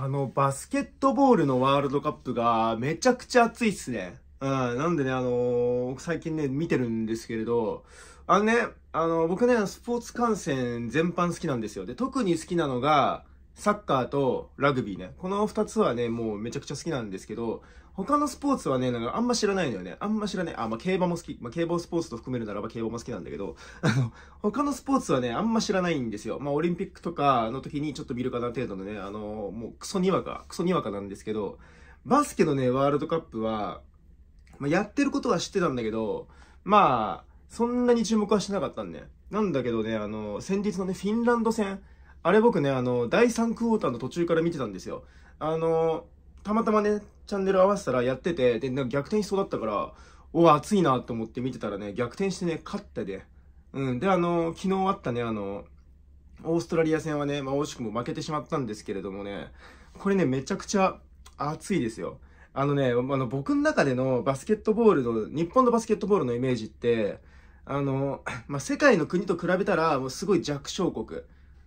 あの、バスケットボールのワールドカップがめちゃくちゃ熱いっすね。うん、なんでね、あのー、最近ね、見てるんですけれど、あのね、あの、僕ね、スポーツ観戦全般好きなんですよ。で、特に好きなのが、サッカーとラグビーね。この2つはね、もうめちゃくちゃ好きなんですけど、他のスポーツはね、なんかあんま知らないのよね。あんま知らない。あ、まあ、競馬も好き。まあ、競馬スポーツと含めるならば競馬も好きなんだけど、あの、他のスポーツはね、あんま知らないんですよ。まあ、オリンピックとかの時にちょっと見るかな程度のね、あの、もうクソにわか、クソにわかなんですけど、バスケのね、ワールドカップは、まあ、やってることは知ってたんだけど、まあ、そんなに注目はしてなかったんね。なんだけどね、あの、先日のね、フィンランド戦、あれ僕ね、あの、第3クォーターの途中から見てたんですよ。あの、たまたまね、チャンネル合わせたらやってて、で、なんか逆転しそうだったから、お熱いなと思って見てたらね、逆転してね、勝ってで、うん。で、あの、昨日あったね、あの、オーストラリア戦はね、まあ、惜しくも負けてしまったんですけれどもね、これね、めちゃくちゃ熱いですよ。あのね、あの僕の中でのバスケットボールの、日本のバスケットボールのイメージって、あの、まあ、世界の国と比べたら、もうすごい弱小国。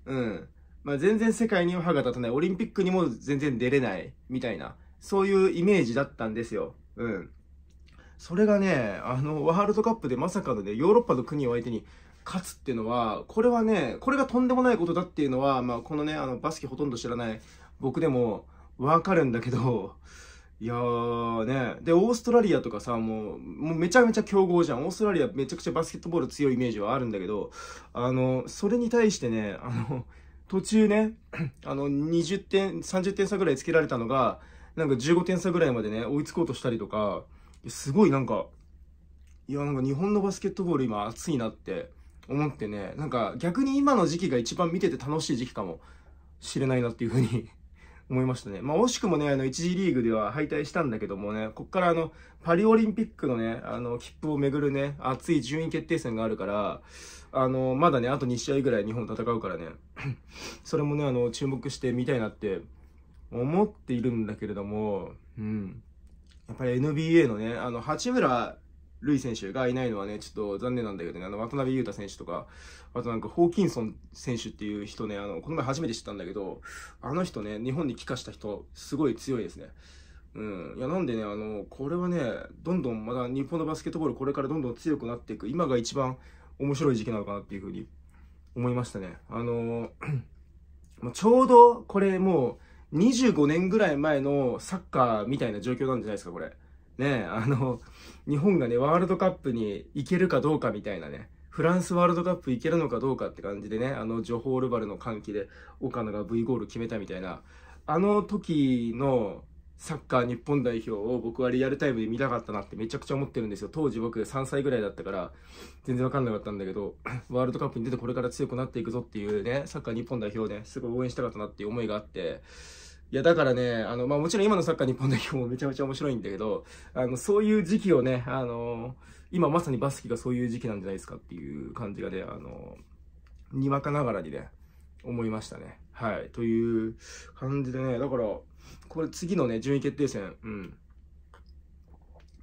うん。まあ、全然世界には歯が立たない。オリンピックにも全然出れない。みたいな。そういうイメージだったんですよ。うん。それがね、あの、ワールドカップでまさかのね、ヨーロッパの国を相手に勝つっていうのは、これはね、これがとんでもないことだっていうのは、まあ、このね、あの、バスケほとんど知らない僕でもわかるんだけど、いやーね。で、オーストラリアとかさ、もう、もうめちゃめちゃ強豪じゃん。オーストラリアめちゃくちゃバスケットボール強いイメージはあるんだけど、あの、それに対してね、あの、途中ね、あの、20点、30点差ぐらいつけられたのが、なんか15点差ぐらいまでね、追いつこうとしたりとか、すごいなんか、いや、なんか日本のバスケットボール今熱いなって思ってね、なんか逆に今の時期が一番見てて楽しい時期かもしれないなっていうふうに思いましたね。まあ、惜しくもね、あの、1次リーグでは敗退したんだけどもね、こっからあの、パリオリンピックのね、あの、切符をめぐるね、熱い順位決定戦があるから、あの、まだね、あと2試合ぐらい日本戦うからね、それもね、あの、注目してみたいなって思っているんだけれども、うん。やっぱり NBA のね、あの、八村ルイ選手がいないのはね、ちょっと残念なんだけどね、あの、渡辺裕太選手とか、あとなんか、ホーキンソン選手っていう人ね、あの、この前初めて知ったんだけど、あの人ね、日本に帰化した人、すごい強いですね。うん。いや、なんでね、あの、これはね、どんどんまだ日本のバスケットボール、これからどんどん強くなっていく、今が一番面白い時期なのかなっていうふうに思いましたね。あの、ちょうど、これもう、25年ぐらい前のサッカーみたいな状況なんじゃないですか、これ。ね、あの、日本がね、ワールドカップに行けるかどうかみたいなね、フランスワールドカップ行けるのかどうかって感じでね、あの、ジョホールバルの歓喜で岡野が V ゴール決めたみたいな、あの時のサッカー日本代表を僕はリアルタイムで見たかったなってめちゃくちゃ思ってるんですよ。当時僕3歳ぐらいだったから全然わかんなかったんだけど、ワールドカップに出てこれから強くなっていくぞっていうね、サッカー日本代表ね、すごい応援したかったなっていう思いがあって、いや、だからね、あの、まあ、もちろん今のサッカー日本代表もめちゃめちゃ面白いんだけど、あの、そういう時期をね、あの、今まさにバスケがそういう時期なんじゃないですかっていう感じがね、あの、にわかながらにね、思いましたね。はい。という感じでね、だから、これ次のね、順位決定戦、うん。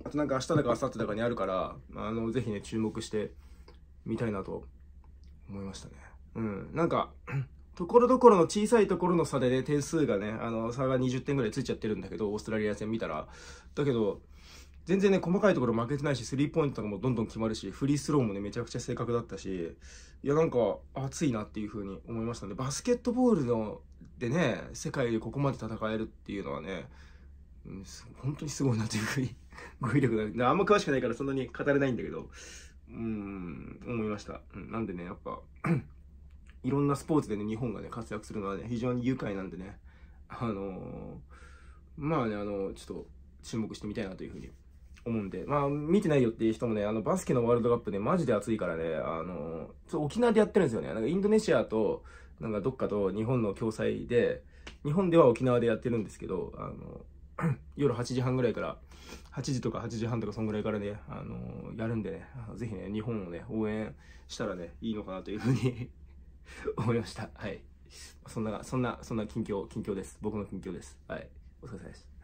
あとなんか明日だか明後日だかにあるから、あの、ぜひね、注目してみたいなと思いましたね。うん。なんかところどころの小さいところの差でね、点数がね、あの、差が20点ぐらいついちゃってるんだけど、オーストラリア戦見たら。だけど、全然ね、細かいところ負けてないし、スリーポイントとかもどんどん決まるし、フリースローもね、めちゃくちゃ正確だったし、いや、なんか、熱いなっていう風に思いましたね。バスケットボールの、でね、世界でここまで戦えるっていうのはね、うん、本当にすごいなといううに、語彙力が、あんま詳しくないからそんなに語れないんだけど、うん、思いました。うん、なんでね、やっぱいろんなスポーツでね、日本がね、活躍するのはね、非常に愉快なんでね、あのー、まあね、あのー、ちょっと注目してみたいなというふうに思うんで、まあ、見てないよっていう人もね、あの、バスケのワールドカップね、マジで熱いからね、あのー、ちょ沖縄でやってるんですよね。なんかインドネシアと、なんかどっかと日本の共催で、日本では沖縄でやってるんですけど、あの、夜8時半ぐらいから、8時とか8時半とかそんぐらいからね、あのやるんでね、ぜひね、日本をね、応援したらね、いいのかなというふうに 思いました。はい。そんな、そんな、そんな近況、近況です。僕の近況です。はい。お疲れ様でした。